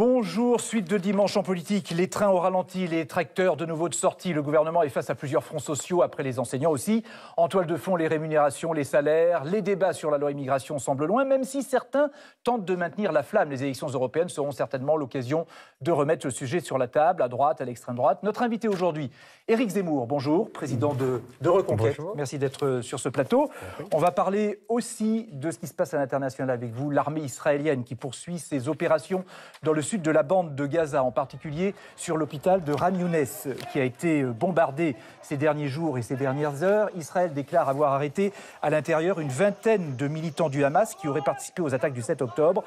Bon. Bonjour, suite de dimanche en politique. Les trains au ralenti, les tracteurs de nouveau de sortie. Le gouvernement est face à plusieurs fronts sociaux, après les enseignants aussi. En toile de fond, les rémunérations, les salaires, les débats sur la loi immigration semblent loin, même si certains tentent de maintenir la flamme. Les élections européennes seront certainement l'occasion de remettre le sujet sur la table, à droite, à l'extrême droite. Notre invité aujourd'hui, Éric Zemmour. Bonjour, président de, de Reconquête. Merci d'être euh, sur ce plateau. On va parler aussi de ce qui se passe à l'international avec vous. L'armée israélienne qui poursuit ses opérations dans le sud de de la bande de Gaza, en particulier sur l'hôpital de ram Younes, qui a été euh, bombardé ces derniers jours et ces dernières heures. Israël déclare avoir arrêté à l'intérieur une vingtaine de militants du Hamas qui auraient participé aux attaques du 7 octobre.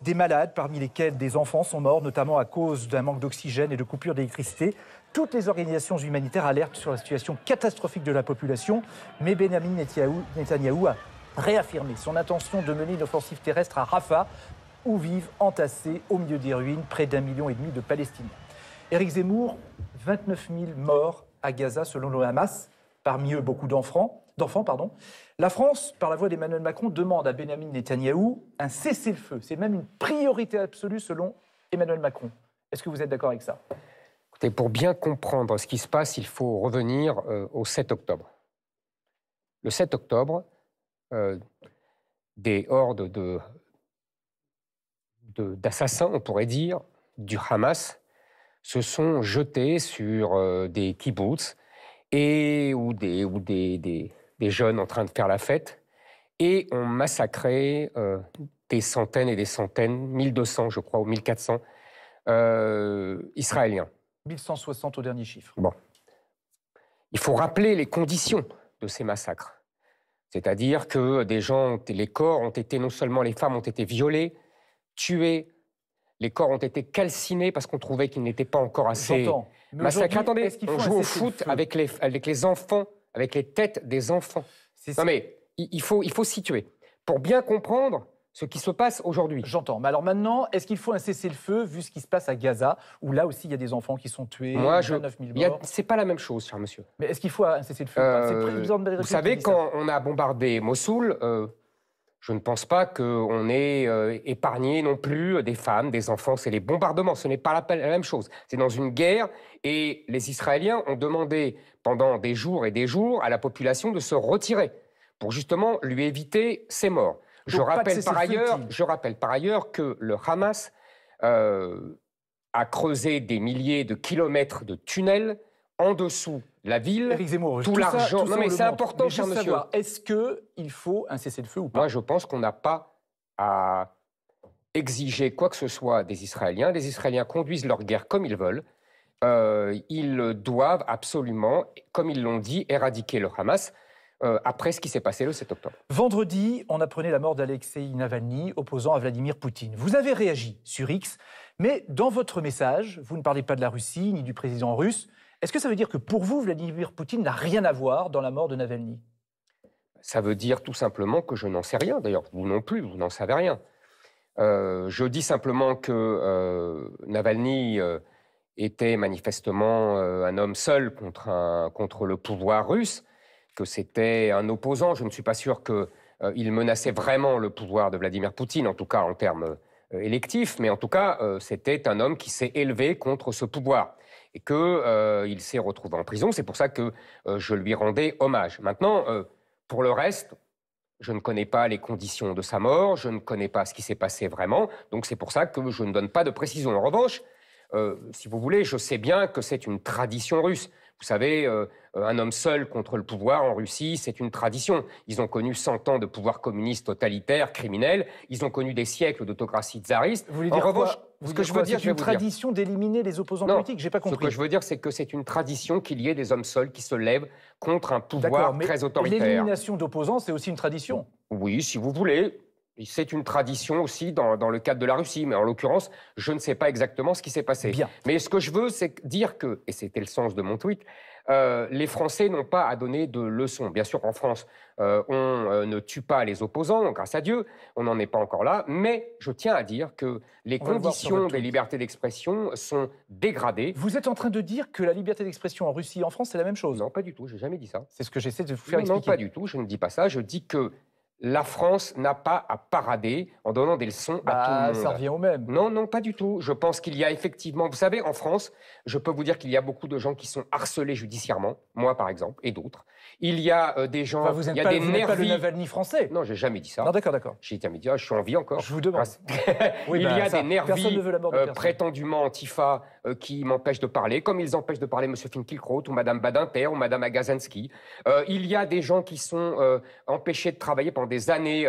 Des malades, parmi lesquels des enfants, sont morts, notamment à cause d'un manque d'oxygène et de coupures d'électricité. Toutes les organisations humanitaires alertent sur la situation catastrophique de la population, mais Benjamin Netanyahou a réaffirmé son intention de mener une offensive terrestre à Rafah où vivent entassés au milieu des ruines près d'un million et demi de Palestiniens. Eric Zemmour, 29 000 morts à Gaza selon le Hamas, parmi eux beaucoup d'enfants. D'enfants, pardon. La France, par la voix d'Emmanuel Macron, demande à Benjamin Netanyahou un cessez-le-feu. C'est même une priorité absolue selon Emmanuel Macron. Est-ce que vous êtes d'accord avec ça Écoutez, pour bien comprendre ce qui se passe, il faut revenir euh, au 7 octobre. Le 7 octobre, euh, des hordes de d'assassins, on pourrait dire, du Hamas se sont jetés sur euh, des kibbutz et, ou, des, jeunes en train de faire la fête et ont massacré euh, des centaines et des centaines, 1200 je crois, ou 1400 euh, Israéliens. 1160 au dernier chiffre. Bon. Il faut rappeler les conditions de ces massacres. C'est-à-dire que des gens, les corps ont été, non seulement les femmes ont été violées, tués. Les corps ont été calcinés parce qu'on trouvait qu'ils n'étaient pas encore assez massacrés. Attendez, on joue au foot avec les, enfants, avec les têtes des enfants. Non mais il faut, il faut situer. Pour bien comprendre, ce qui se passe aujourd'hui. J'entends. Mais alors maintenant, est-ce qu'il faut un cessez-le-feu vu ce qui se passe à Gaza, où là aussi il y a des enfants qui sont tués, Moi, je... 9 000 C'est pas la même chose, cher monsieur. Mais est-ce qu'il faut un cessez-le-feu euh, Vous savez, quand on a bombardé Mossoul, euh, je ne pense pas qu'on ait euh, épargné non plus des femmes, des enfants. C'est les bombardements, ce n'est pas la, même chose. C'est dans une guerre et les Israéliens ont demandé pendant des jours et des jours à la population de se retirer pour justement lui éviter ses morts. Je rappelle, par ailleurs, que le Hamas euh, a creusé des milliers de kilomètres de tunnels en dessous la ville, tout, l'argent. Non, mais c'est important, cher monsieur. Est-ce qu'il faut un cessez-le-feu ou pas Moi, je pense qu'on n'a pas à exiger quoi que ce soit des Israéliens. Les Israéliens conduisent leur guerre comme ils veulent. Euh, ils doivent absolument, comme ils l'ont dit, éradiquer le Hamas. Euh, après ce qui s'est passé le 7 octobre. Vendredi, on apprenait la mort d'Alexei Navalny, opposant à Vladimir Poutine. Vous avez réagi sur X, mais dans votre message, vous ne parlez pas de la Russie ni du président russe, est-ce que ça veut dire que pour vous, Vladimir Poutine n'a rien à voir dans la mort de Navalny Ça veut dire tout simplement que je n'en sais rien. D'ailleurs, vous non plus, vous n'en savez rien. Euh, je dis simplement que euh, Navalny euh, était manifestement un homme seul contre, contre le pouvoir russe, que c'était un opposant. Je ne suis pas sûr qu'il menaçait vraiment le pouvoir de Vladimir Poutine, en tout cas en termes électifs, mais en tout cas, c'était un homme qui s'est élevé contre ce pouvoir et qu'il euh, s'est retrouvé en prison. C'est pour ça que euh, je lui rendais hommage. Maintenant, euh, pour le reste, je ne connais pas les conditions de sa mort, je ne connais pas ce qui s'est passé vraiment, donc c'est pour ça que je ne donne pas de précision. En revanche, euh, si vous voulez, je sais bien que c'est une tradition russe. Vous savez, un homme seul contre le pouvoir en Russie, c'est une tradition. Ils ont connu 100 ans de pouvoir communiste totalitaire, criminel. Ils ont connu des siècles d'autocratie tsariste. Vous voulez dire revanche, ce que je veux dire, c'est une tradition d'éliminer les opposants politiques. J'ai pas compris. Ce que je veux dire, c'est que c'est une tradition qu'il y ait des hommes seuls qui se lèvent contre un pouvoir très autoritaire. L'élimination d'opposants, c'est aussi une tradition. Oui, si vous voulez. C'est une tradition aussi dans, dans, le cadre de la Russie, mais en l'occurrence, je ne sais pas exactement ce qui s'est passé. Bien. Mais ce que je veux, c'est dire que, et c'était le sens de mon tweet, euh, les Français n'ont pas à donner de leçons. Bien sûr, en France, euh, on euh, ne tue pas les opposants, grâce à Dieu, on n'en est pas encore là, mais je tiens à dire que les conditions des libertés d'expression sont dégradées. Vous êtes en train de dire que la liberté d'expression en Russie et en France, c'est la même chose Non, pas du tout, je n'ai jamais dit ça. C'est ce que j'essaie de vous faire expliquer. Non, pas du tout, je ne dis pas ça, je dis que la France n'a pas à parader en donnant des leçons à bah, tout le monde. Ça revient au même. Non, non, pas du tout. Je pense qu'il y a effectivement, vous savez, en France, je peux vous dire qu'il y a beaucoup de gens qui sont harcelés judiciairement, moi par exemple, et d'autres. Il y a euh, des gens, vous il y a pas, des nervis. le Navalny français. Non, j'ai jamais dit ça. Non, d'accord, d'accord. J'ai jamais je suis en vie encore. Je vous demande. il y bah, a des nervis euh, prétendument antifa euh, qui m'empêchent de parler, comme ils empêchent de parler M. Finkielkraut ou Mme Badinter ou Mme Agazansky. Euh, il y a des gens qui sont empêchés de travailler pendant des années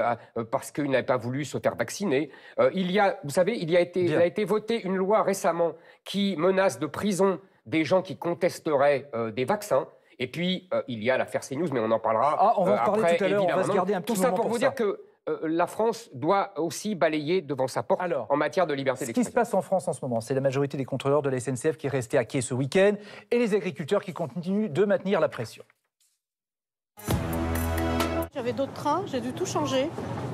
parce qu'ils n'avaient pas voulu se faire vacciner. il y a, vous savez, il y a été, il a été voté une loi récemment qui menace de prison des gens qui contesteraient des vaccins. Et puis, euh, il y a l'affaire CNews, mais on en parlera ah, on va en euh, parler tout à l'heure, on va se garder un petit Tout ça pour, vous dire que euh, la France doit aussi balayer devant sa porte en matière de liberté d'expression. Ce qui se passe en France en ce moment, c'est la majorité des contrôleurs de la SNCF qui est restée à quai ce week-end et les agriculteurs qui continuent de maintenir la pression. J'avais d'autres trains, j'ai dû tout changer.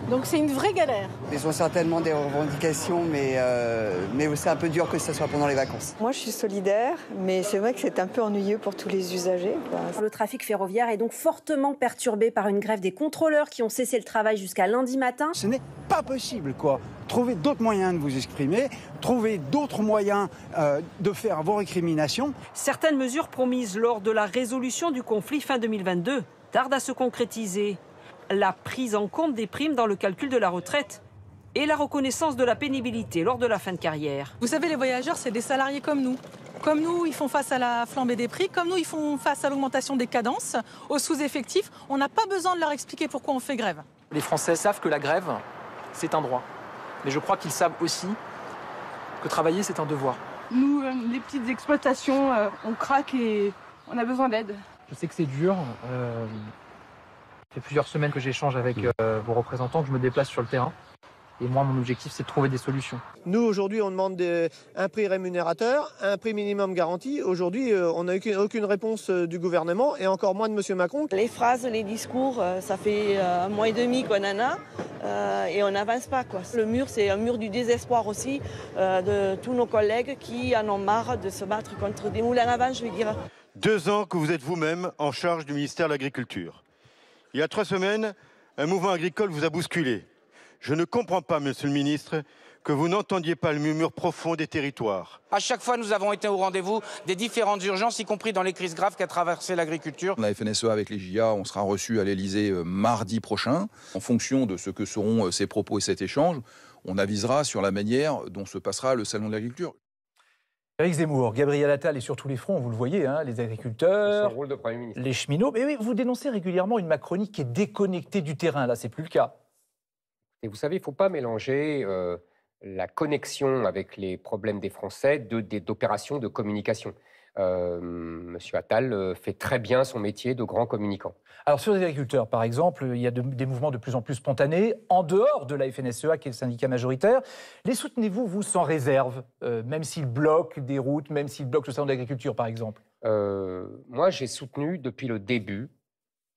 Donc c'est une vraie galère. Ils ont certainement des revendications, mais, euh, mais c'est un peu dur que ce soit pendant les vacances. Moi, je suis solidaire, mais c'est vrai que c'est un peu ennuyeux pour tous les usagers. Le trafic ferroviaire est donc fortement perturbé par une grève des contrôleurs qui ont cessé le travail jusqu'à lundi matin. Ce n'est pas possible, quoi. Trouvez d'autres moyens de vous exprimer, trouvez d'autres moyens euh, de faire vos récriminations. Certaines mesures promises lors de la résolution du conflit fin 2022 tardent à se concrétiser la prise en compte des primes dans le calcul de la retraite et la reconnaissance de la pénibilité lors de la fin de carrière. Vous savez, les voyageurs, c'est des salariés comme nous. Comme nous, ils font face à la flambée des prix, comme nous, ils font face à l'augmentation des cadences, aux sous-effectifs. On n'a pas besoin de leur expliquer pourquoi on fait grève. Les Français savent que la grève, c'est un droit. Mais je crois qu'ils savent aussi que travailler, c'est un devoir. Nous, euh, les petites exploitations, euh, on craque et on a besoin d'aide. Je sais que c'est dur. Euh, fait plusieurs semaines que j'échange avec mm. euh, vos représentants, que je me déplace sur le terrain. Et moi, mon objectif, c'est de trouver des solutions. Nous, aujourd'hui, on demande un prix rémunérateur, un prix minimum garanti. Aujourd'hui, euh, on n'a eu aucune réponse euh, du gouvernement et encore moins de M. Macron. Les phrases, les discours, ça fait un mois et demi qu'on en a et on n'avance pas. Quoi. Le mur, c'est un mur du désespoir aussi de tous nos collègues qui en ont marre de se battre contre des moulins à vent, je veux dire. Deux ans que vous êtes vous-même en charge du ministère de l'Agriculture. Il y a trois semaines, un mouvement agricole vous a bousculé. Je ne comprends pas, monsieur le ministre, que vous n'entendiez pas le murmure profond des territoires. À chaque fois, nous avons été au rendez-vous des différentes urgences, y compris dans les crises graves qu'a traversé l'agriculture. La FNSEA avec les JA, on sera reçu à l'Elysée euh, mardi prochain. En fonction de ce que seront euh, ces propos et cet échange, on avisera sur la manière dont se passera le salon de l'agriculture. Éric Zemmour, Gabriel Attal est sur tous les fronts, vous le voyez, hein, les agriculteurs, rôle de Premier ministre. les cheminots. Mais oui, vous dénoncez régulièrement une Macronie qui est déconnectée du terrain. Là, c'est plus le cas. Et vous savez, il ne faut pas mélanger euh, la connexion avec les problèmes des Français d'opérations de communication. Euh, Monsieur Attal euh, fait très bien son métier de grand communicant. Alors sur les agriculteurs, par exemple, il y a des mouvements de plus en plus spontanés, en dehors de la FNSEA, qui est le syndicat majoritaire. Les soutenez-vous, vous, sans réserve, euh, même s'ils bloquent des routes, même s'ils bloquent le salon d'agriculture, par exemple Moi, j'ai soutenu depuis le début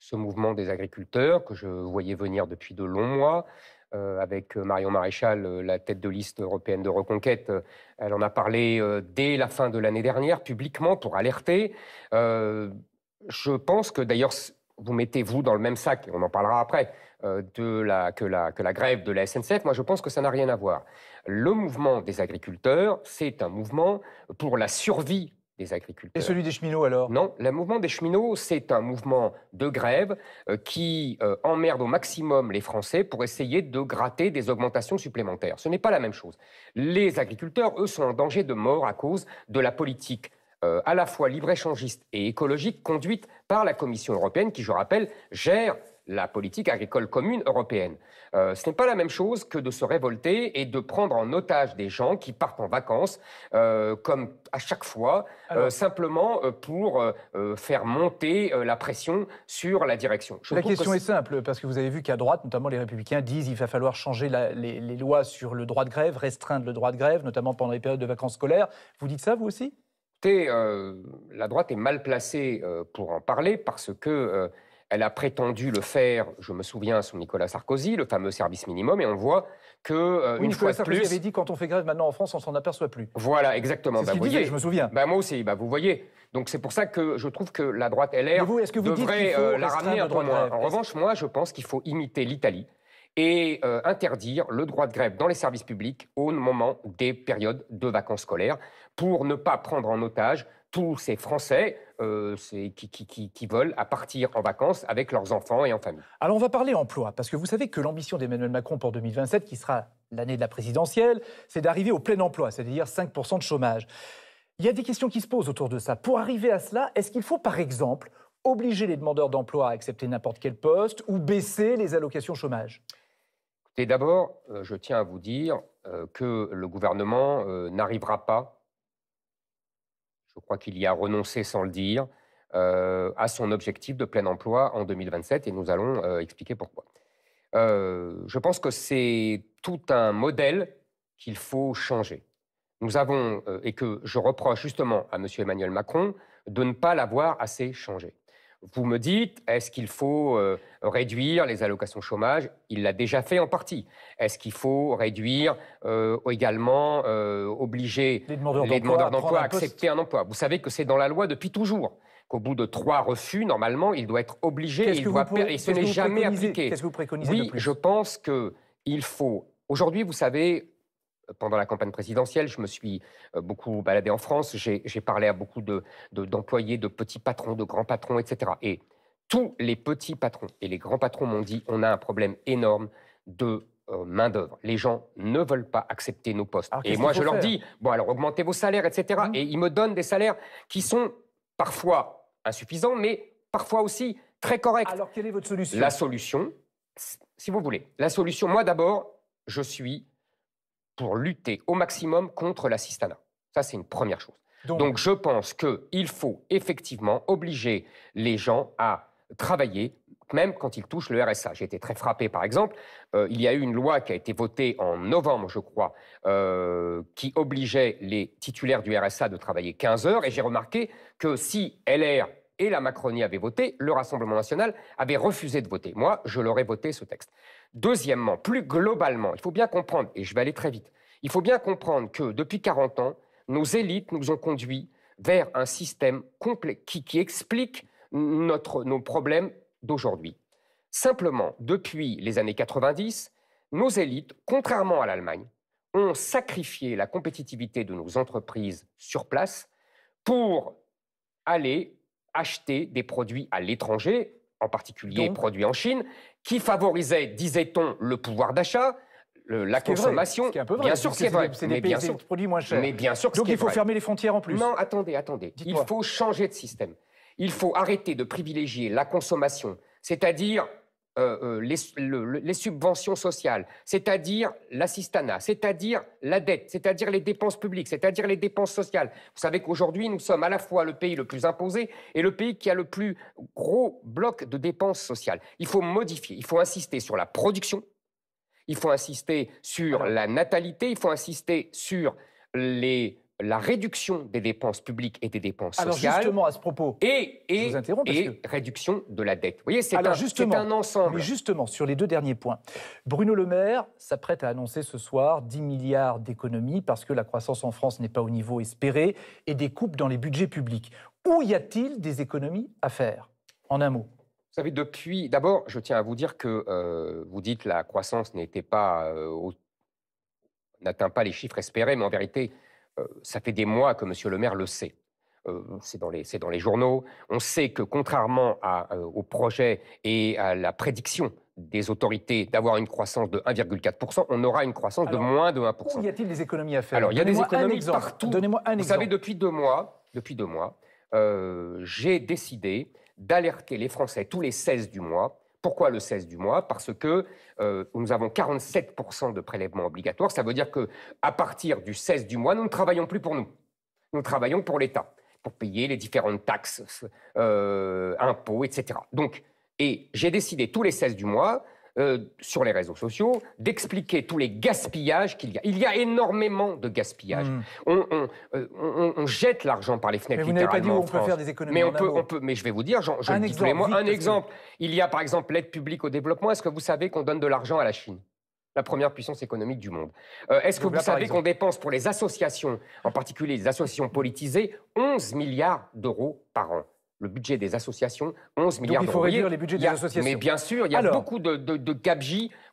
ce mouvement des agriculteurs que je voyais venir depuis de longs mois. Euh, avec euh, Marion Maréchal, euh, la tête de liste européenne de reconquête. Elle en a parlé dès la fin de l'année dernière, publiquement, pour alerter. je pense que d'ailleurs, vous mettez vous dans le même sac, et on en parlera après, de la, que, que la grève de la SNCF, moi je pense que ça n'a rien à voir. Le mouvement des agriculteurs, c'est un mouvement pour la survie agriculteurs. Et celui des cheminots alors Non, le mouvement des cheminots, c'est un mouvement de grève euh, qui euh, emmerde au maximum les Français pour essayer de gratter des augmentations supplémentaires. Ce n'est pas la même chose. Les agriculteurs, eux, sont en danger de mort à cause de la politique euh, à la fois libre-échangiste et écologique conduite par la Commission européenne qui, je rappelle, gère la politique agricole commune européenne. Euh, ce n'est pas la même chose que de se révolter et de prendre en otage des gens qui partent en vacances, euh, comme à chaque fois, euh, simplement pour faire monter la pression sur la direction. la question est... simple, parce que vous avez vu qu'à droite, notamment les républicains, disent qu'il va falloir changer les, lois sur le droit de grève, restreindre le droit de grève, notamment pendant les périodes de vacances scolaires. Vous dites ça, vous aussi la droite est mal placée pour en parler parce que elle a prétendu le faire, je me souviens, sous Nicolas Sarkozy, le fameux service minimum, et on voit que euh, une fois de plus, avait dit quand on fait grève maintenant en France, on s'en aperçoit plus. Voilà, exactement. Bah, vous je me souviens. Bah, moi aussi, bah, vous voyez. Donc c'est pour ça que je trouve que la droite LR vous, que vous devrait euh, la ramener un peu moins. En revanche, moi, je pense qu'il faut imiter l'Italie et euh, interdire le droit de grève dans les services publics au moment des périodes de vacances scolaires pour ne pas prendre en otage tous ces Français euh, qui, veulent partir en vacances avec leurs enfants et en famille. Alors on va parler emploi, parce que vous savez que l'ambition d'Emmanuel Macron pour 2027, qui sera l'année de la présidentielle, c'est d'arriver au plein emploi, c'est-à-dire 5% de chômage. Il y a des questions qui se posent autour de ça. Pour arriver à cela, est-ce qu'il faut par exemple obliger les demandeurs d'emploi à accepter n'importe quel poste ou baisser les allocations chômage d'abord, euh, je tiens à vous dire euh, que le gouvernement euh, n'arrivera pas, je crois qu'il y a renoncé sans le dire, à son objectif de plein emploi en 2027 et nous allons expliquer pourquoi. je pense que c'est tout un modèle qu'il faut changer. Nous avons, et que je reproche justement à M. Emmanuel Macron, de ne pas l'avoir assez changé. Vous me dites, est-ce qu'il faut euh, réduire les allocations chômage Il l'a déjà fait en partie. Est-ce qu'il faut réduire euh, également, euh, obliger les demandeurs d'emploi à, accepter un emploi Vous savez que c'est dans la loi depuis toujours qu'au bout de trois refus, normalement, il doit être obligé et, il doit et ce n'est jamais appliqué. Qu'est-ce que vous préconisez Oui, de plus je pense qu'il faut... Aujourd'hui, vous savez, pendant la campagne présidentielle. Je me suis euh, beaucoup baladé en France. J'ai parlé à beaucoup d'employés, de, d'employés, de petits patrons, de grands patrons, etc. Et tous les petits patrons et les grands patrons m'ont dit on a un problème énorme de euh, main-d'œuvre. Les gens ne veulent pas accepter nos postes. et moi, je leur dis bon, alors augmentez vos salaires, etc. Mmh. Et ils me donnent des salaires qui sont parfois insuffisants, mais parfois aussi très corrects. Alors, quelle est votre solution La solution, si vous voulez, la solution, moi d'abord, je suis pour lutter au maximum contre l'assistanat. Ça, c'est une première chose. Donc, je pense qu'il faut effectivement obliger les gens à travailler, même quand ils touchent le RSA. J'ai été très frappé, par exemple, euh, il y a eu une loi qui a été votée en novembre, je crois, euh, qui obligeait les titulaires du RSA de travailler 15 heures, et j'ai remarqué que si LR et la Macronie avait voté, le Rassemblement national avait refusé de voter. Moi, je l'aurais voté ce texte. Deuxièmement, plus globalement, il faut bien comprendre, et je vais aller très vite, il faut bien comprendre que depuis 40 ans, nos élites nous ont conduits vers un système complet qui, explique nos problèmes d'aujourd'hui. Simplement, depuis les années 90, nos élites, contrairement à l'Allemagne, ont sacrifié la compétitivité de nos entreprises sur place pour aller acheter des produits à l'étranger, en particulier des produits en Chine, qui favorisaient, disait-on, le pouvoir d'achat, la consommation. Vrai, bien sûr, c'est vrai. C'est des, produits moins chers. Mais bien sûr, Donc il faut fermer les frontières en plus. Non, attendez, attendez. Il faut changer de système. Il faut arrêter de privilégier la consommation, c'est-à-dire euh, euh, les, les, subventions sociales, c'est-à-dire l'assistanat, c'est-à-dire la dette, c'est-à-dire les dépenses publiques, c'est-à-dire les dépenses sociales. Vous savez qu'aujourd'hui, nous sommes à la fois le pays le plus imposé et le pays qui a le plus gros bloc de dépenses sociales. Il faut modifier, il faut insister sur la production, il faut insister sur la natalité, il faut insister sur les la réduction des dépenses publiques et des dépenses sociales. Alors justement, à ce propos, et, et, réduction de la dette. Vous voyez, c'est un, justement, ensemble. Mais justement, sur les deux derniers points, Bruno Le Maire s'apprête à annoncer ce soir 10 milliards d'économies parce que la croissance en France n'est pas au niveau espéré et des coupes dans les budgets publics. Où y a-t-il des économies à faire En un mot. Vous savez, depuis, d'abord, je tiens à vous dire que euh, vous dites que la croissance n'était pas, euh, n'atteint pas les chiffres espérés, mais en vérité, euh, ça fait des mois que M. le maire le sait. Euh, c'est dans, les, c'est dans, les journaux. On sait que contrairement euh, au projet et à la prédiction des autorités d'avoir une croissance de 1,4%, on aura une croissance de moins de 1%. Où y a-t-il des économies à faire Alors, il y a des économies partout. donnez Vous savez, depuis deux mois, depuis deux mois j'ai décidé d'alerter les Français tous les 16 du mois pourquoi le 16 du mois Parce que euh, nous avons 47% de prélèvements obligatoires. Ça veut dire que à partir du 16 du mois, nous ne travaillons plus pour nous. Nous travaillons pour l'État, pour payer les différentes taxes, euh, impôts, etc. Donc, et j'ai décidé tous les 16 du mois euh, sur les réseaux sociaux, d'expliquer tous les gaspillages qu'il y a. Il y a énormément de gaspillage. Hmm. Euh, on, jette l'argent par les fenêtres. Mais vous n'avez pas dit on peut faire des économies. Mais on mais je vais vous dire, je, un exemple, Un exemple. Il y a par exemple l'aide publique au développement. Est-ce que vous savez qu'on donne de l'argent à la Chine? la première puissance économique du monde. Euh, est-ce que vous savez qu'on dépense pour les associations, en particulier les associations politisées, 11 milliards d'euros par an le budget des associations, 11 milliards d'euros. Il faut réduire les budgets des associations. Mais bien sûr, il y a beaucoup de, de,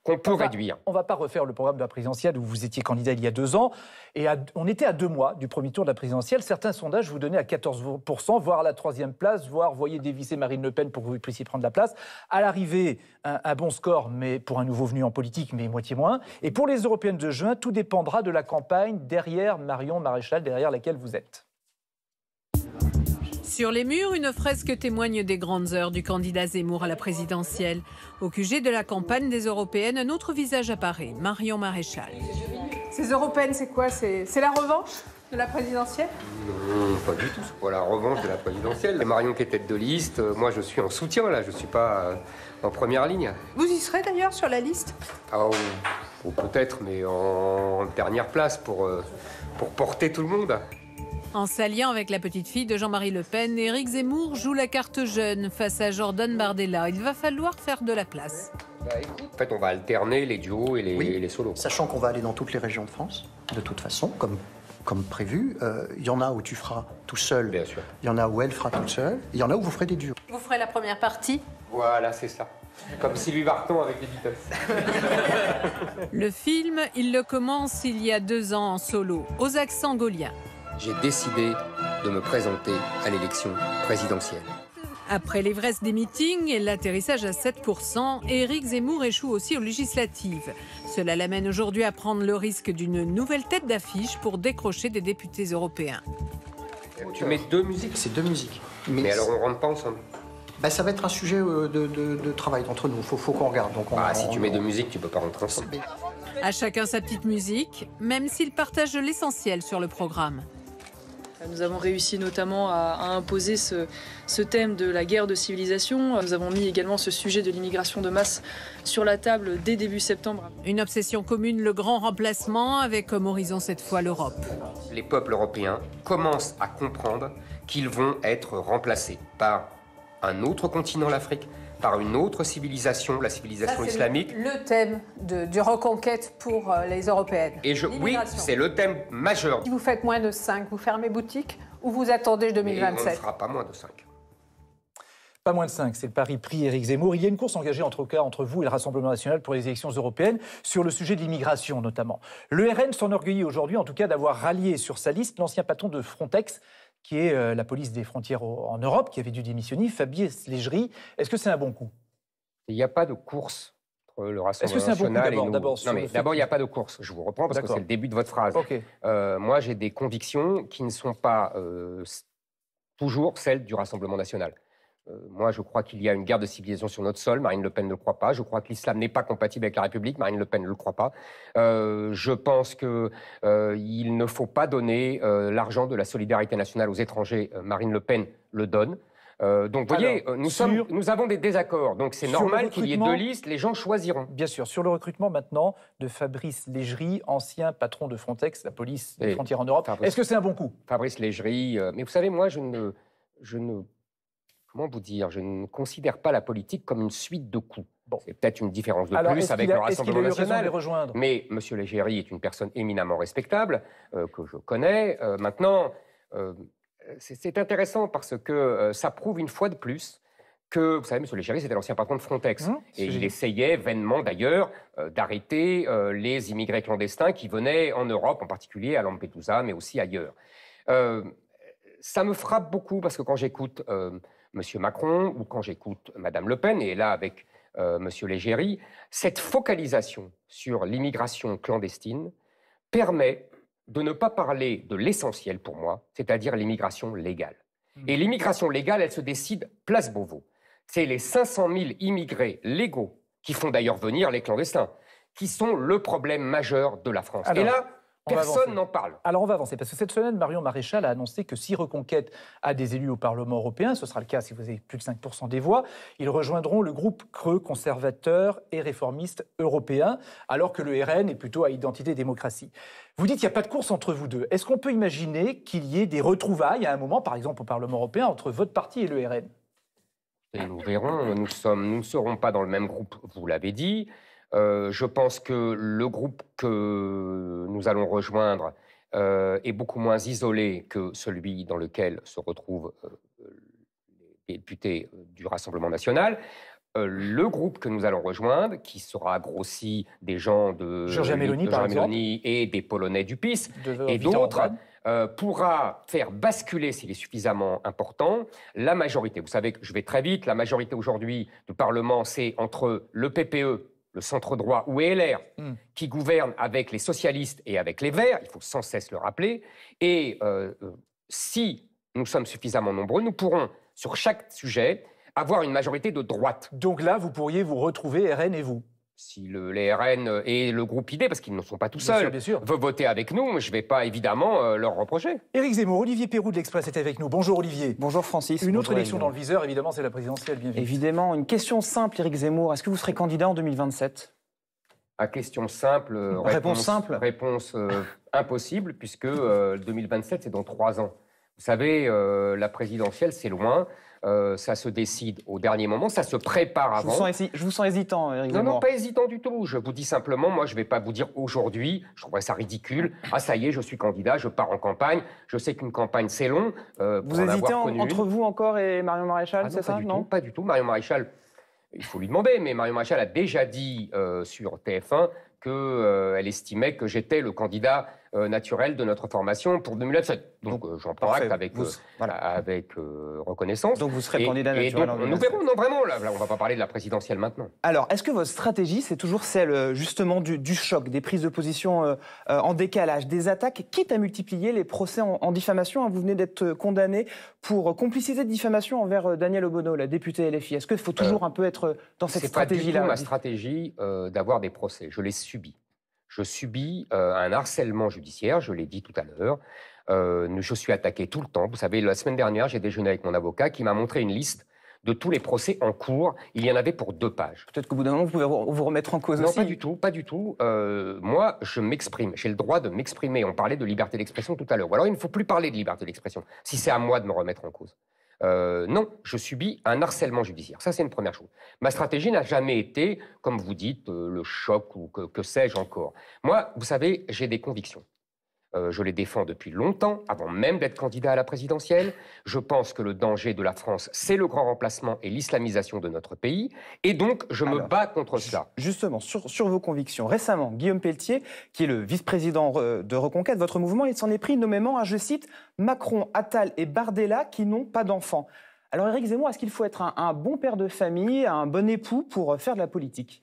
qu'on peut réduire. on ne va pas refaire le programme de la présidentielle où vous étiez candidat il y a deux ans. Et on était à deux mois du premier tour de la présidentielle. Certains sondages vous donnaient à 14%, voire à la troisième place, voire voyez dévisser Marine Le Pen pour que vous puissiez prendre la place. À l'arrivée, un, un, bon score, mais pour un nouveau venu en politique, mais moitié moins. Et pour les européennes de juin, tout dépendra de la campagne derrière Marion Maréchal, derrière laquelle vous êtes. Sur les murs, une fresque témoigne des grandes heures du candidat Zemmour à la présidentielle. Au QG de la campagne des Européennes, un autre visage apparaît, Marion Maréchal. Ces Européennes, c'est quoi C'est la revanche de la présidentielle Non, pas du tout. C'est pas la revanche de la présidentielle. Marion qui est tête de liste, euh, moi je suis en soutien là, je suis pas euh, en première ligne. Vous y serez d'ailleurs sur la liste ah, Peut-être, mais en dernière place pour, euh, pour porter tout le monde. En s'alliant avec la petite fille de Jean-Marie Le Pen, Éric Zemmour joue la carte jeune face à Jordan Bardella. Il va falloir faire de la place. Bah, en fait, on va alterner les duos et les, solos. Sachant qu'on va aller dans toutes les régions de France, de toute façon, comme comme prévu. Euh, il y en a où tu feras tout seul. Bien sûr. Il y en a où elle fera tout seul, Il y en a où vous ferez des duos. Vous ferez la première partie. Voilà, c'est ça. Comme Sylvie Barton avec les Beatles. le film, il le commence il y a deux ans en solo, aux accents gauliens j'ai décidé de me présenter à l'élection présidentielle. Après l'ivresse des meetings et l'atterrissage à 7%, Éric Zemmour échoue aussi aux législatives. Cela l'amène aujourd'hui à prendre le risque d'une nouvelle tête d'affiche pour décrocher des députés européens. Tu mets deux musiques C'est deux musiques. Mais, alors on rentre pas ensemble bah, ça va être un sujet euh, de, travail entre nous, faut, faut qu'on regarde. Bah, si tu mets deux musiques, tu peux pas rentrer ensemble. À chacun sa petite musique, même s'ils partagent l'essentiel sur le programme. Euh, nous avons réussi notamment à, imposer ce, thème de la guerre de civilisation. Euh, nous avons mis également ce sujet de l'immigration de masse sur la table dès début septembre. Une obsession commune, le grand remplacement, avec comme euh, horizon cette fois l'Europe. Les peuples européens commencent à comprendre qu'ils vont être remplacés par un autre continent, l'Afrique, par une autre civilisation, la civilisation islamique. Le, thème de, du reconquête pour euh, les Européennes. Et je, oui, c'est le thème majeur. Si vous faites moins de 5, vous fermez boutique ou vous attendez 2027 On ne fera pas moins de 5. Pas moins de 5, c'est le pari pris Éric Zemmour. Il y a une course engagée entre, entre vous et le Rassemblement national pour les élections européennes sur le sujet de l'immigration notamment. Le RN s'enorgueillit aujourd'hui en tout cas d'avoir rallié sur sa liste l'ancien patron de Frontex, qui est euh, la police des frontières en Europe, qui avait dû démissionner, Fabien Légerie. Est-ce que c'est un bon coup Il n'y a pas de course entre le Rassemblement Est-ce que c'est un bon coup d'abord D'abord, il n'y a pas de course. Je vous reprends parce que c'est le début de votre phrase. Euh, moi, j'ai des convictions qui ne sont pas euh, toujours celles du Rassemblement national. Euh, moi, je crois qu'il y a une guerre de civilisation sur notre sol. Marine Le Pen ne le croit pas. Je crois que l'islam n'est pas compatible avec la République. Marine Le Pen ne le croit pas. Euh, je pense qu'il euh, ne faut pas donner l'argent de la solidarité nationale aux étrangers. Marine Le Pen le donne. donc, vous voyez, nous, sommes, nous, avons des désaccords. Donc, c'est normal qu'il y ait deux listes, les gens choisiront. Bien sûr. Sur le recrutement maintenant de Fabrice Légerie, ancien patron de Frontex, la police des frontières en Europe. Est-ce que c'est un bon coup Fabrice Légerie, mais vous savez, moi, je ne, je ne comment vous dire, je ne considère pas la politique comme une suite de coups. C'est peut-être une différence de plus avec le Rassemblement national. Rejoindre mais M. Légéry est une personne éminemment respectable, euh, que je connais. Euh, maintenant, euh, c'est intéressant parce que ça prouve une fois de plus que, vous savez, M. Légéry, c'était l'ancien patron de Frontex. Hum, et il essayait vainement, d'ailleurs, d'arrêter les immigrés clandestins qui venaient en Europe, en particulier à Lampedusa, mais aussi ailleurs ça me frappe beaucoup parce que quand j'écoute Monsieur Macron ou quand j'écoute Mme Le Pen, et là avec euh, Monsieur M. Légéry, cette focalisation sur l'immigration clandestine permet de ne pas parler de l'essentiel pour moi, c'est-à-dire l'immigration légale. Hmm. Et l'immigration légale, elle se décide place Beauvau. C'est les 500 000 immigrés légaux qui font d'ailleurs venir les clandestins, qui sont le problème majeur de la France. Et là, Personne n'en parle. Alors on va avancer, parce que cette semaine, Marion Maréchal a annoncé que si Reconquête a des élus au Parlement européen, ce sera le cas si vous avez plus de 5% des voix, ils rejoindront le groupe creux conservateur et réformiste européen, alors que le RN est plutôt à identité et démocratie. Vous dites qu'il n'y a pas de course entre vous deux. Est-ce qu'on peut imaginer qu'il y ait des retrouvailles à un moment, par exemple au Parlement européen, entre votre parti et le RN nous verrons, nous ne serons pas dans le même groupe, vous l'avez dit. Euh, je pense que le groupe que nous allons rejoindre euh, est beaucoup moins isolé que celui dans lequel se retrouvent euh, les députés du Rassemblement national. le groupe que nous allons rejoindre, qui sera grossi des gens de Georges Meloni, par et des Polonais du PIS et d'autres, pourra faire basculer, s'il est suffisamment important, la majorité. Vous savez que je vais très vite, la majorité aujourd'hui du Parlement, c'est entre le PPE, le centre droit ou LR, hmm. qui gouverne avec les socialistes et avec les Verts, il faut sans cesse le rappeler, et euh, si nous sommes suffisamment nombreux, nous pourrons, sur chaque sujet, avoir une majorité de droite. Donc là, vous pourriez vous retrouver, RN et vous si les RN et le groupe ID, parce qu'ils ne sont pas tout seuls, veulent voter avec nous, je ne vais pas évidemment euh, leur reprocher. Éric Zemmour, Olivier Perroux de l'Express est avec nous. Bonjour Olivier. Bonjour Francis. Une autre élection dans le viseur, évidemment, c'est la présidentielle. Bien évidemment, une question simple, Éric Zemmour. Est-ce que vous serez candidat en 2027 à ah, question simple, euh, réponse, simple. Réponse euh, impossible, puisque 2027, c'est dans trois ans. Vous savez, la présidentielle, c'est loin. Euh, ça se décide au dernier moment, ça se prépare avant. Je vous sens, hésitant, Eric Non, non, pas hésitant du tout. Je vous dis simplement, moi, je ne vais pas vous dire aujourd'hui, je trouverais ça ridicule, ah ça y est, je suis candidat, je pars en campagne. Je sais qu'une campagne, c'est long. Euh, vous hésitez entre vous encore et Marion Maréchal, ah c'est ça du Non, tout, pas du tout. Marion Maréchal, il faut lui demander, mais Marion Maréchal a déjà dit euh, sur TF1 qu'elle estimait que j'étais le candidat euh, naturelle de notre formation pour 2007. Donc, euh, j'en prends avec, euh, avec reconnaissance. Donc vous serez candidat naturel. nous verrons, non vraiment, là, on ne va pas parler de la présidentielle maintenant. Alors, est-ce que votre stratégie, c'est toujours celle justement du, choc, des prises de position en décalage, des attaques, quitte à multiplier les procès en, diffamation hein? Vous venez d'être condamné pour complicité de diffamation envers Daniel Obono, la députée LFI. Est-ce qu'il faut toujours un peu être dans cette stratégie-là C'est ma stratégie d'avoir des procès. Je les subis je subis euh, un harcèlement judiciaire, je l'ai dit tout à l'heure. Euh, je suis attaqué tout le temps. Vous savez, la semaine dernière, j'ai déjeuné avec mon avocat qui m'a montré une liste de tous les procès en cours. Il y en avait pour deux pages. Peut-être que vous pouvez vous remettre en cause non, aussi. Non, pas du tout, pas du tout. Euh, moi, je m'exprime. J'ai le droit de m'exprimer. On parlait de liberté d'expression tout à l'heure. Ou alors, il ne faut plus parler de liberté d'expression, si c'est à moi de me remettre en cause. Euh, non, je subis un harcèlement judiciaire. Ça, c'est une première chose. Ma stratégie n'a jamais été, comme vous dites, euh, le choc ou que sais-je encore. Moi, vous savez, j'ai des convictions. Euh, je les défends depuis longtemps, avant même d'être candidat à la présidentielle. Je pense que le danger de la France, c'est le grand remplacement et l'islamisation de notre pays. Et donc, je me bats contre cela. Justement, sur, vos convictions, récemment, Guillaume Pelletier, qui est le vice-président de Reconquête, votre mouvement, il s'en est pris nommément à, je cite, Macron, Attal et Bardella qui n'ont pas d'enfants. Alors, Éric Zemmour, est-ce qu'il faut être un, un bon père de famille, un bon époux pour faire de la politique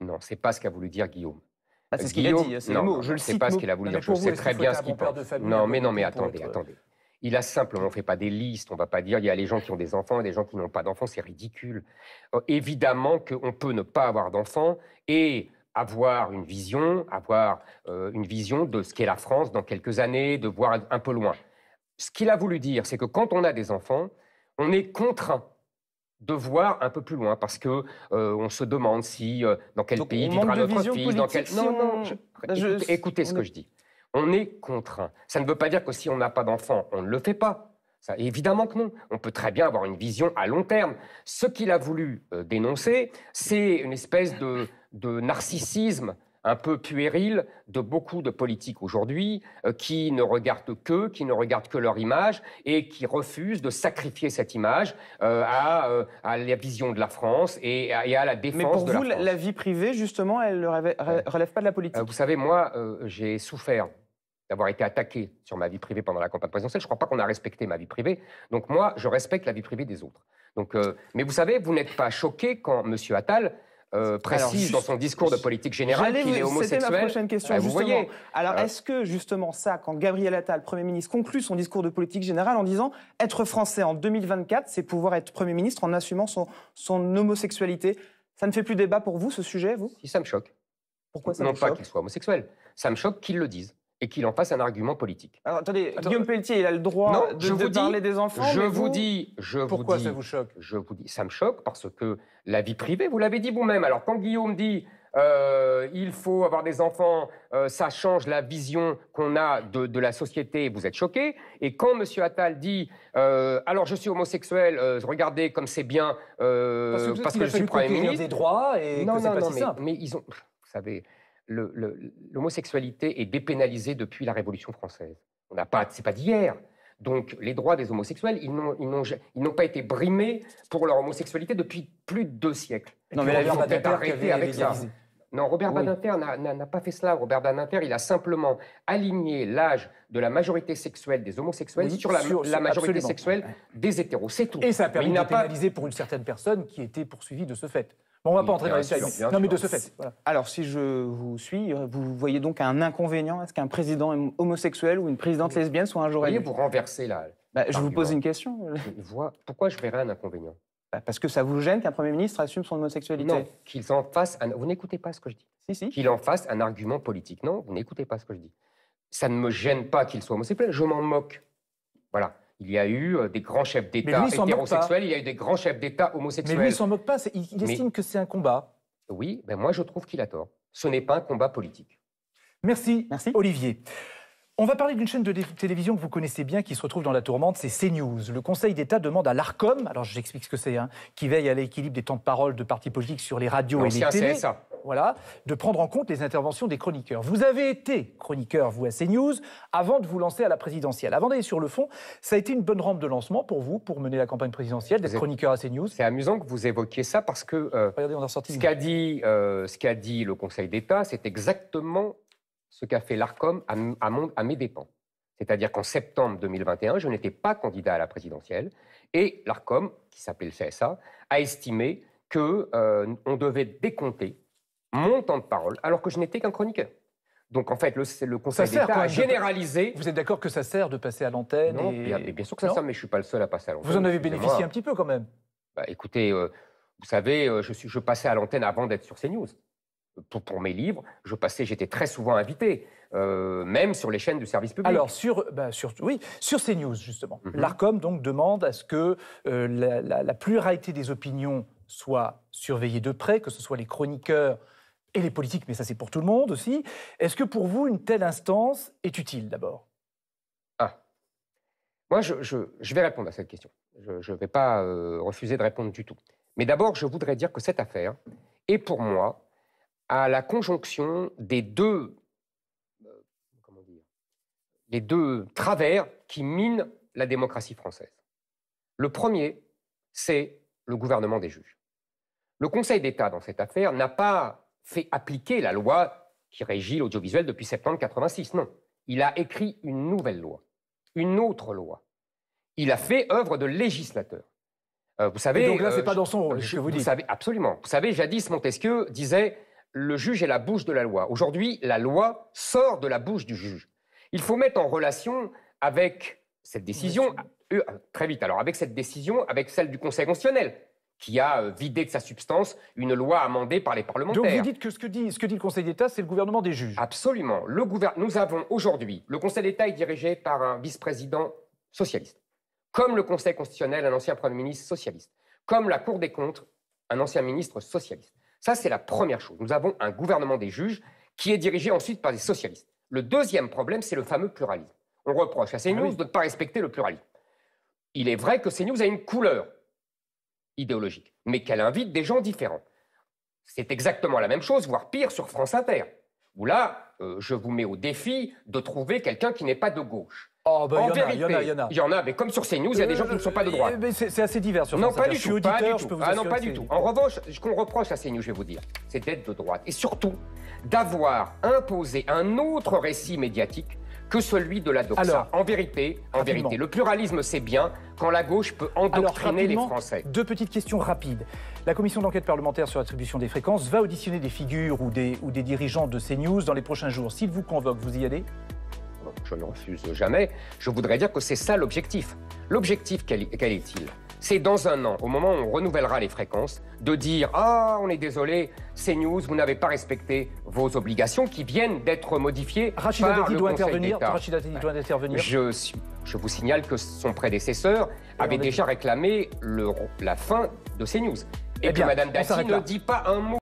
non, c'est pas ce qu'a voulu dire Guillaume. Ah, c'est ce qu'il a dit, hein, c'est le mot. Je le sais pas ce qu'il a voulu dire. Je sais très bien ce qu'il pense. Non, mais non, mais attendez, attendez. Il a simplement fait pas des listes. On va pas dire il y a les gens qui ont des enfants et les gens qui n'ont pas d'enfants. C'est ridicule. Euh, évidemment qu'on peut ne pas avoir d'enfants et avoir une vision, avoir euh, une vision de ce qu'est la France dans quelques années, de voir un peu loin. Ce qu'il a voulu dire, c'est que quand on a des enfants, on est contraint de voir un peu plus loin parce que euh, on se demande si euh, dans quel pays vivra notre fils, dans quel non non, bah, écoutez, ce que je dis. On est contraint. Ça ne veut pas dire que si on n'a pas d'enfant, on ne le fait pas. Ça, évidemment que non. On peut très bien avoir une vision à long terme. Ce qu'il a voulu euh, dénoncer, c'est une espèce de, de narcissisme un peu puéril de beaucoup de politiques aujourd'hui euh, qui ne regardent qu'eux, qui ne regardent que leur image et qui refusent de sacrifier cette image euh, euh, à, la vision de la France et à, la défense de la France. Mais pour vous, la, vie privée, justement, elle ne relève pas de la politique Vous savez, moi, j'ai souffert d'avoir été attaqué sur ma vie privée pendant la campagne présidentielle. Je ne crois pas qu'on a respecté ma vie privée. Donc moi, je respecte la vie privée des autres. Donc, mais vous savez, vous n'êtes pas choqué quand M. Attal euh, précise dans son discours de politique générale qu'il est homosexuel. C'était ma prochaine question, ah, vous justement. Alors, euh. est-ce que, justement, ça, quand Gabriel Attal, Premier ministre, conclut son discours de politique générale en disant « Être français en 2024, c'est pouvoir être Premier ministre en assumant son, son homosexualité », ça ne fait plus débat pour vous, ce sujet, vous Si, ça me choque. Pourquoi ça non choque Non pas qu'il soit homosexuel. Ça me choque qu'il le dise et qu'il en fasse un argument politique. Alors, attendez, Guillaume euh, Pelletier, il a le droit de, parler des enfants. Je vous, dis, je vous dis, ça vous choque Je vous dis, ça me choque parce que la vie privée, vous l'avez dit vous-même. Alors quand Guillaume dit euh, il faut avoir des enfants, euh, ça change la vision qu'on a de, la société, vous êtes choqué. Et quand M. Attal dit, alors je suis homosexuel, regardez comme c'est bien, parce que, parce que, je suis Premier ministre... des droits et non, non, pas non, mais, mais ils ont... Vous savez, l'homosexualité est dépénalisée depuis la Révolution française. On n'a pas, c'est pas d'hier. Donc les droits des homosexuels, ils n'ont pas été brimés pour leur homosexualité depuis plus de deux siècles. non, mais avec Non, Robert Badinter n'a pas fait cela. Robert Badinter, il a simplement aligné l'âge de la majorité sexuelle des homosexuels sur, la, majorité sexuelle des hétéros. C'est tout. Et ça a permis de pour une certaine personne qui était poursuivie de ce fait on ne va pas entrer dans les détails. Non, mais de ce fait. Alors, si je vous suis, euh, vous voyez donc un inconvénient à ce qu'un président homosexuel ou une présidente lesbienne soit un jour élu Vous voyez, vous renverser là. Bah, je vous pose une question. vois. Pourquoi je verrais un inconvénient bah, Parce que ça vous gêne qu'un Premier ministre assume son homosexualité Non, qu'ils en fasse un... Vous n'écoutez pas ce que je dis. Qu'il en fasse un argument politique. Non, vous n'écoutez pas ce que je dis. Ça ne me gêne pas qu'il soit homosexuel, je m'en moque. Voilà. Il y a eu euh, des grands chefs d'État hétérosexuels, il y a eu des grands chefs d'État homosexuels. Mais lui, il s'en moque pas, il, estime que c'est un combat. Oui, ben moi je trouve qu'il a tort. Ce n'est pas un combat politique. Merci, Merci. Olivier. On va parler d'une chaîne de télévision que vous connaissez bien, qui se retrouve dans la tourmente, c'est CNews. Le Conseil d'État demande à l'ARCOM, alors j'explique ce que c'est, hein, qui veille à l'équilibre des temps de parole de partis politiques sur les radios et les télés, voilà, de prendre en compte les interventions des chroniqueurs. Vous avez été chroniqueur, vous, à CNews, avant de vous lancer à la présidentielle. Avant d'aller sur le fond, ça a été une bonne rampe de lancement pour vous, pour mener la campagne présidentielle, d'être chroniqueur à CNews. C'est amusant que vous évoquiez ça, parce que euh, euh, ce qu'a dit le Conseil d'État, c'est exactement ce qu'a fait l'ARCOM à, mes dépens. C'est-à-dire qu'en septembre 2021, je n'étais pas candidat à la présidentielle et l'ARCOM, qui s'appelait le CSA, a estimé qu'on euh, devait décompter mon temps de parole alors que je n'étais qu'un chroniqueur. Donc en fait, le, le Conseil d'État a généralisé. Vous êtes d'accord que ça sert de passer à l'antenne bien, sûr que ça sert, mais je ne suis pas le seul à passer à l'antenne. Vous en avez bénéficié un petit peu quand même. Bah, écoutez, euh, vous savez, euh, je, je passais à l'antenne avant d'être sur CNews pour, mes livres, je passais, j'étais très souvent invité, euh, même sur les chaînes de service public. Alors sur, bah sur oui, sur news justement, mhm. l'Arcom donc demande à ce que euh, la, pluralité des opinions soit surveillée de près, que ce soit les chroniqueurs et les politiques, mais ça c'est pour tout le monde aussi. Est-ce que pour vous une telle instance est utile d'abord Ah, moi je, vais répondre à cette question. Je ne vais pas euh, refuser de répondre du tout. Mais d'abord, je voudrais dire que cette affaire est pour moi à la conjonction des deux, euh, les deux travers qui minent la démocratie française. Le premier, c'est le gouvernement des juges. Le Conseil d'État, dans cette affaire, n'a pas fait appliquer la loi qui régit l'audiovisuel depuis septembre 86. Non, il a écrit une nouvelle loi, une autre loi. Il a fait œuvre de législateur. Euh, vous savez, donc là, c'est euh, pas dans son rôle. Je, vous, vous savez, absolument. Vous savez, jadis Montesquieu disait le juge est la bouche de la loi. Aujourd'hui, la loi sort de la bouche du juge. Il faut mettre en relation avec cette décision, euh, très vite alors, avec cette décision, avec celle du Conseil constitutionnel, qui a euh, vidé de sa substance une loi amendée par les parlementaires. Donc vous dites que ce que dit, le Conseil d'État, c'est le gouvernement des juges. Absolument. Nous avons aujourd'hui, le Conseil d'État est dirigé par un vice-président socialiste, comme le Conseil constitutionnel, un ancien Premier ministre socialiste, comme la Cour des comptes, un ancien ministre socialiste. Ça, c'est la première chose. Nous avons un gouvernement des juges qui est dirigé ensuite par des socialistes. Le deuxième problème, c'est le fameux pluralisme. On reproche à CNews ah de ne pas respecter le pluralisme. Il est vrai que CNews a une couleur idéologique, mais qu'elle invite des gens différents. C'est exactement la même chose, voire pire, sur France Inter, où là, euh, je vous mets au défi de trouver quelqu'un qui n'est pas de gauche. Oh, bah, en vérité, il y, en a, mais comme sur CNews, il y a des gens qui ne sont pas de droite. Euh, c'est assez divers sur Non, pas, du tout, pas du, tout, je peux vous Ah non, pas du tout. En revanche, ce qu'on reproche à CNews, je vais vous dire, c'est d'être de droite. Et surtout, d'avoir imposé un autre récit médiatique que celui de la doxa. Alors, en vérité, en vérité, le pluralisme c'est bien quand la gauche peut endoctriner les Français. Deux petites questions rapides. La commission d'enquête parlementaire sur l'attribution des fréquences va auditionner des figures ou des, ou des dirigeants de CNews dans les prochains jours. S'ils vous convoquent, vous y allez je ne refuse jamais, je voudrais dire que c'est ça l'objectif. L'objectif, quel, est-il C'est dans un an, au moment où on renouvellera les fréquences, de dire Ah, on est désolé, CNews, vous n'avez pas respecté vos obligations qui viennent d'être modifiées. doit intervenir. Rachida doit intervenir. Je, vous signale que son prédécesseur avait déjà réclamé la fin de CNews. Et puis eh bien, Mme Dati ne dit pas un mot.